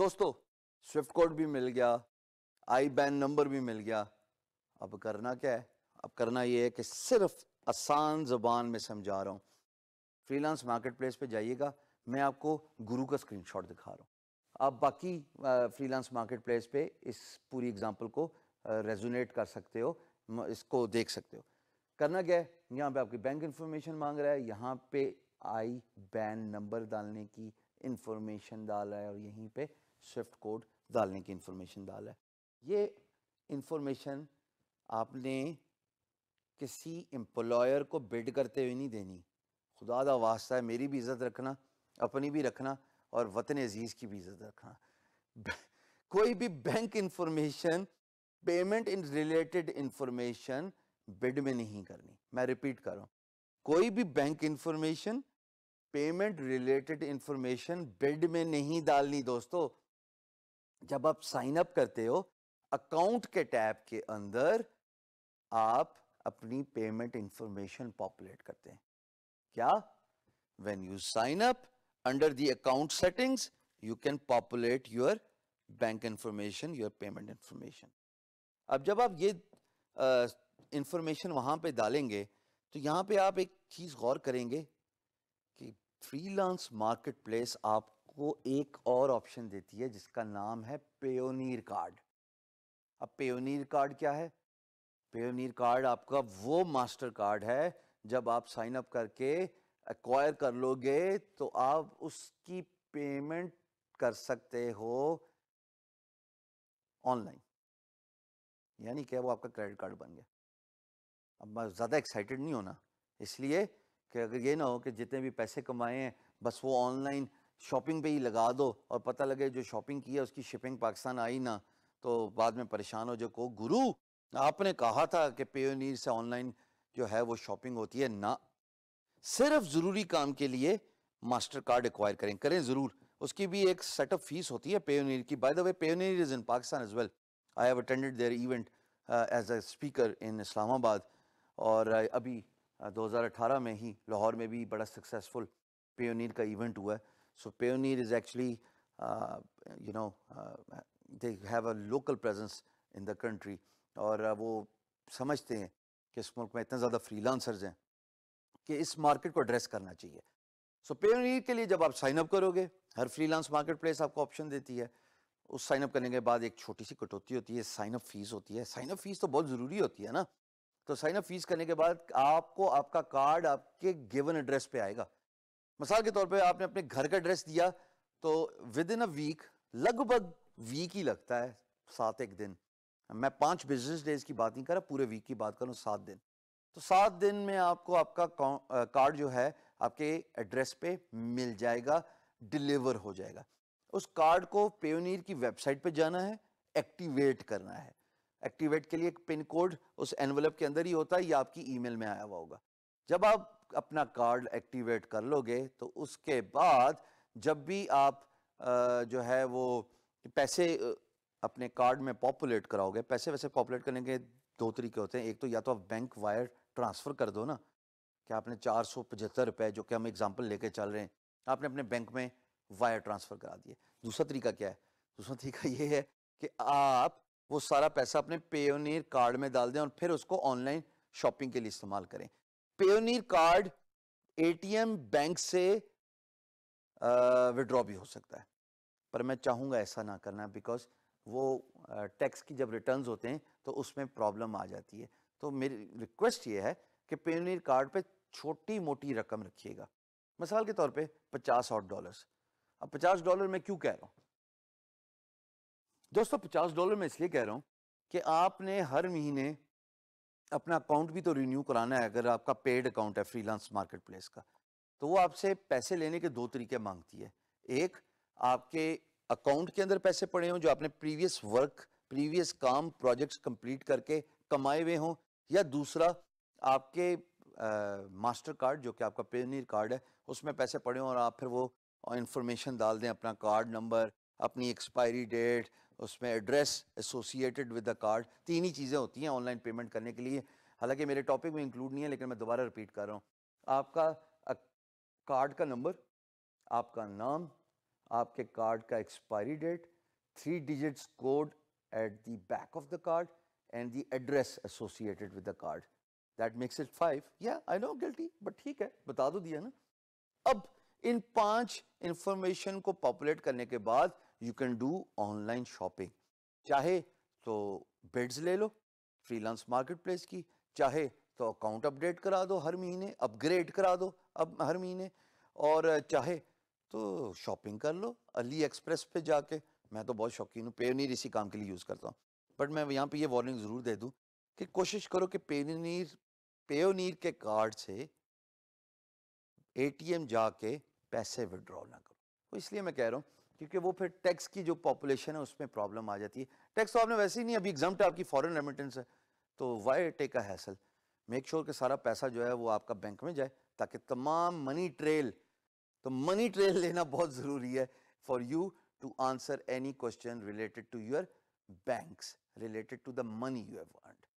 दोस्तों Swift code भी मिल गया आई बैन नंबर भी मिल गया अब करना क्या है अब करना ये है कि सिर्फ आसान जबान में समझा रहा हूँ फ्रीलांस मार्केट प्लेस पर जाइएगा मैं आपको गुरु का स्क्रीनशॉट दिखा रहा हूँ आप बाकी फ्रीलांस मार्केट प्लेस पे इस पूरी एग्जांपल को रेजोनेट कर सकते हो इसको देख सकते हो करना क्या है यहाँ पे आपकी बैंक इन्फॉर्मेशन मांग रहा है यहाँ पे आई बैन नंबर डालने की इन्फॉर्मेशन डाल रहा है और यहीं पे स्विफ्ट कोड डालने की इंफॉर्मेशन डाल है ये इन्फॉर्मेशन आपने किसी एम्प्लॉयर को बिड करते हुए नहीं देनी खुदा का वास्ता है मेरी भी इज़्ज़त रखना अपनी भी रखना और वतन अजीज़ की भी इज़्ज़त रखना कोई भी bank information payment in related information बिड में नहीं करनी मैं रिपीट कर रहा हूँ कोई भी bank information payment related information बिड में नहीं डालनी दोस्तों जब आप साइन अप करते हो अकाउंट के टैब के अंदर आप अपनी पेमेंट इंफॉर्मेशन पॉपुलेट करते हैं क्या when you sign up under the account settings you can populate your bank information your payment information अब जब आप ये इंफॉर्मेशन वहां पे डालेंगे तो यहाँ पे आप एक चीज़ गौर करेंगे कि फ्रीलांस मार्केटप्लेस आप वो एक और ऑप्शन देती है जिसका नाम है पेयोनीर कार्ड अब पेयोनीर कार्ड क्या है पेयोनीर कार्ड आपका वो मास्टर कार्ड है जब आप साइन अप करके एक्वायर कर लोगे तो आप उसकी पेमेंट कर सकते हो ऑनलाइन यानी क्या वो आपका क्रेडिट कार्ड बन गया अब मैं ज़्यादा एक्साइटेड नहीं होना इसलिए कि अगर ये ना हो कि जितने भी पैसे कमाए हैं बस वो ऑनलाइन शॉपिंग पे ही लगा दो और पता लगे जो शॉपिंग की है उसकी शिपिंग पाकिस्तान आई ना तो बाद में परेशान हो जो को गुरु आपने कहा था कि पेयोनीर से ऑनलाइन जो है वो शॉपिंग होती है ना सिर्फ ज़रूरी काम के लिए मास्टर कार्ड एक्वायर करें करें ज़रूर उसकी भी एक सेटअप फीस होती है पेयोनीर की by the way Payoneer is in Pakistan as well I have attended their event as a speaker in Islamabad और uh, अभी 2018 uh, में ही लाहौर में भी बड़ा सक्सेसफुल पेयोनीर का इवेंट हुआ है So Payoneer is actually, uh, you know, uh, they have a local presence in the country और uh, वो समझते हैं कि इस मुल्क में इतने ज़्यादा फ्रीलांसर्स हैं कि इस मार्केट को एड्रेस करना चाहिए सो so, पेनीर के लिए जब आप साइन अप करोगे हर फ्रीलांस मार्केट प्लेस आपको ऑप्शन देती है उस साइनअप करने के बाद एक छोटी सी कटौती होती है साइन अप फीस होती है साइनअप फीस तो बहुत ज़रूरी होती है ना तो साइन अप फीस करने के बाद आपको आपका कार्ड आपके गिवन एड्रेस पर आएगा मिसाल के तौर पे आपने अपने घर का एड्रेस दिया तो विद इन अ वीक लगभग वीक ही लगता है सात एक दिन मैं पांच बिजनेस डेज की बात नहीं कर रहा पूरे वीक की बात करूँ सात दिन तो सात दिन में आपको आपका कार्ड जो है आपके एड्रेस पे मिल जाएगा डिलीवर हो जाएगा उस कार्ड को पेयोनियर की वेबसाइट पे जाना है एक्टिवेट करना है एक्टिवेट के लिए एक पिन कोड उस एनवलप के अंदर ही होता है या आपकी ईमेल में आया हुआ होगा जब आप अपना कार्ड एक्टिवेट कर लोगे तो उसके बाद जब भी आप जो है वो पैसे अपने कार्ड में पॉपुलेट कराओगे पैसे वैसे पॉपुलेट करने के दो तरीके होते हैं एक तो या तो आप बैंक वायर ट्रांसफ़र कर दो ना कि आपने चार सौ पचहत्तर रुपये जो कि हम एग्जांपल लेके चल रहे हैं आपने अपने बैंक में वायर ट्रांसफ़र करा दिए दूसरा तरीका क्या है दूसरा तरीका ये है कि आप वो सारा पैसा अपने पेयोनियर कार्ड में डाल दें और फिर उसको ऑनलाइन शॉपिंग के लिए इस्तेमाल करें पेयोनीर कार्ड एटीएम बैंक से विड्रॉ भी हो सकता है पर मैं चाहूंगा ऐसा ना करना बिकॉज वो टैक्स की जब रिटर्न्स होते हैं तो उसमें प्रॉब्लम आ जाती है तो मेरी रिक्वेस्ट ये है कि पेयोनीर कार्ड पे छोटी मोटी रकम रखिएगा मिसाल के तौर पे पचास और डॉलर्स अब पचास डॉलर मैं क्यों कह रहा हूं दोस्तों पचास डॉलर मैं इसलिए कह रहा हूं कि आपने हर महीने अपना अकाउंट भी तो रिन्यू कराना है अगर आपका पेड अकाउंट है फ्रीलांस मार्केट प्लेस का तो वो आपसे पैसे लेने के दो तरीके मांगती है एक आपके अकाउंट के अंदर पैसे पड़े हों जो आपने प्रीवियस वर्क प्रीवियस काम प्रोजेक्ट्स कंप्लीट करके कमाए हुए हों या दूसरा आपके मास्टर कार्ड जो कि आपका पेनियर कार्ड है उसमें पैसे पड़े हों और आप फिर वो इन्फॉर्मेशन डाल दें अपना कार्ड नंबर अपनी एक्सपायरी डेट उसमें address associated with the card तीन ही चीज़ें होती हैं ऑनलाइन पेमेंट करने के लिए हालांकि मेरे टॉपिक में इंक्लूड नहीं है लेकिन मैं दोबारा रिपीट कर रहा हूँ आपका कार्ड का नंबर आपका नाम आपके कार्ड का expiry date three digits code at the back of the card and the address associated with the card that makes it five या आई नो गिल्टी बट ठीक है बता दो तो दिया ना अब इन पांच इंफॉर्मेशन को पॉपुलेट करने के बाद you can do online shopping चाहे तो बिड्स ले लो फ्रीलांस मार्केट प्लेस की चाहे तो अकाउंट अपडेट करा दो हर महीने अपग्रेड करा दो अब हर महीने और चाहे तो शॉपिंग कर लो अली एक्सप्रेस पे जाके मैं तो बहुत शौकीन हूँ पेनीर इसी काम के लिए यूज़ करता हूँ बट मैं यहाँ पे ये वार्निंग ज़रूर दे दूँ कि कोशिश करो कि पेनीर पेनीर के कार्ड से एटीएम जाके पैसे विड्रॉ ना करो तो इसलिए मैं कह रहा हूँ क्योंकि वो फिर टैक्स की जो पॉपुलेशन है उसमें प्रॉब्लम आ जाती है टैक्स तो आपने वैसे ही नहीं अभी एग्जाम आपकी फॉरन रेमिटेंस है तो why take a hassle make sure कि सारा पैसा जो है वो आपका बैंक में जाए ताकि तमाम मनी ट्रेल तो मनी ट्रेल लेना बहुत ज़रूरी है for you to answer any question related to your banks related to the money you have